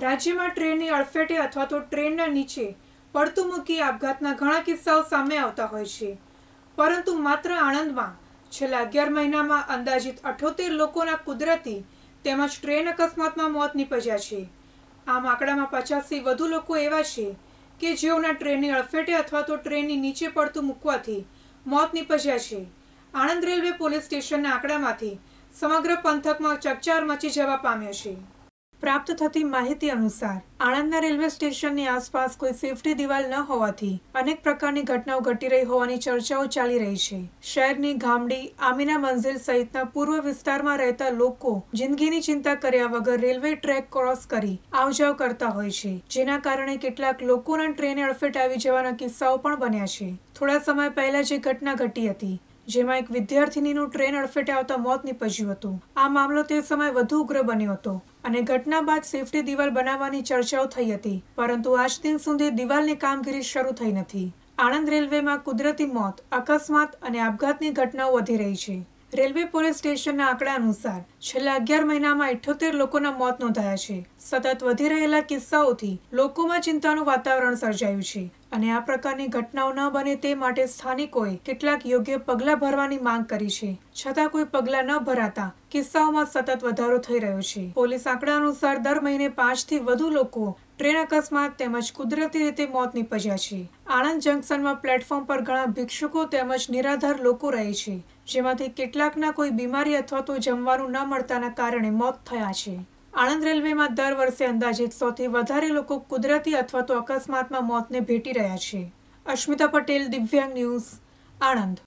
રાજ્યમાં ટ્રેનની અડફેટે અથવા તો ટ્રેનના નીચે પડતું મૂકી આપઘાતના ઘણા કિસ્સાઓ સામે આવતા હોય છે પરંતુ માત્ર આણંદમાં છેલ્લા અગિયાર મહિનામાં અંદાજિત અઠોતેર લોકોના કુદરતી તેમજ ટ્રેન અકસ્માતમાં મોત નીપજ્યા છે આમ આંકડામાં પચાસથી વધુ લોકો એવા છે કે જેઓના ટ્રેનની અડફેટે અથવા તો ટ્રેનની નીચે પડતું મૂકવાથી મોત નીપજ્યા છે આણંદ રેલવે પોલીસ સ્ટેશનના આંકડામાંથી સમગ્ર પંથકમાં ચકચાર મચી જવા પામ્યો છે પ્રાપ્ત થતી માહિતી અનુસાર આણંદના રેલવે સ્ટેશનની આસપાસ કોઈ સેફટી દિવાલ ન હોવાથી અનેક પ્રકારની ઘટનાઓ ઘટી રહી હોવાની ચર્ચાઓ ચાલી રહી છે શહેરની ગામડી આમીના મંઝિલ સહિતના પૂર્વ વિસ્તારમાં રહેતા લોકો જિંદગીની ચિંતા કર્યા વગર રેલવે ટ્રેક ક્રોસ કરી આવજાવ કરતા હોય છે જેના કારણે કેટલાક લોકોના ટ્રેને અડફેટ આવી જવાના કિસ્સાઓ પણ બન્યા છે થોડા સમય પહેલા જે ઘટના ઘટી હતી જેમાં એક વિદ્યાર્થીનીનું ટ્રેન અડફેટે આવતા મોત નીપજ્યું હતું આ મામલો તે સમયે વધુ ઉગ્ર બન્યો હતો અને ઘટના બાદ સેફટી દિવાલ બનાવવાની ચર્ચાઓ થઈ હતી પરંતુ આજ દિન સુધી દિવાલની કામગીરી શરૂ થઈ નથી આણંદ રેલવેમાં કુદરતી મોત અકસ્માત અને આપઘાતની ઘટનાઓ વધી રહી છે રેલવે પોલીસ સ્ટેશનના આંકડા અનુસાર છેલ્લા અગિયાર મહિનામાં ઇઠ્યોતેર લોકોના મોત નોંધાયા છે સતત વધી રહેલા કિસ્સાઓથી લોકોમાં ચિંતાનું વાતાવરણ સર્જાયું છે અને આ પ્રકારની ઘટનાઓ ન બને તે માટે સ્થાનિકોએ કેટલાક યોગ્ય પગલાં ભરવાની માંગ કરી છે છતાં કોઈ પગલાં ન ભરાતા કિસ્સાઓમાં સતત વધારો થઈ રહ્યો છે પોલીસ આંકડા અનુસાર દર મહિને પાંચથી વધુ લોકો ટ્રેન અકસ્માત તેમજ કુદરતી રીતે મોત નીપજ્યા છે આણંદ જંકશનમાં પ્લેટફોર્મ પર ઘણા ભિક્ષુકો તેમજ નિરાધાર લોકો રહે છે જેમાંથી કેટલાકના કોઈ બીમારી અથવા તો જમવાનું ન મળતાના કારણે મોત થયા છે આણંદ રેલવેમાં દર વર્ષે અંદાજિત સૌથી વધારે લોકો કુદરતી અથવા તો અકસ્માતમાં મોતને ભેટી રહ્યા છે અશ્મિતા પટેલ દિવ્યાંગ ન્યૂઝ આણંદ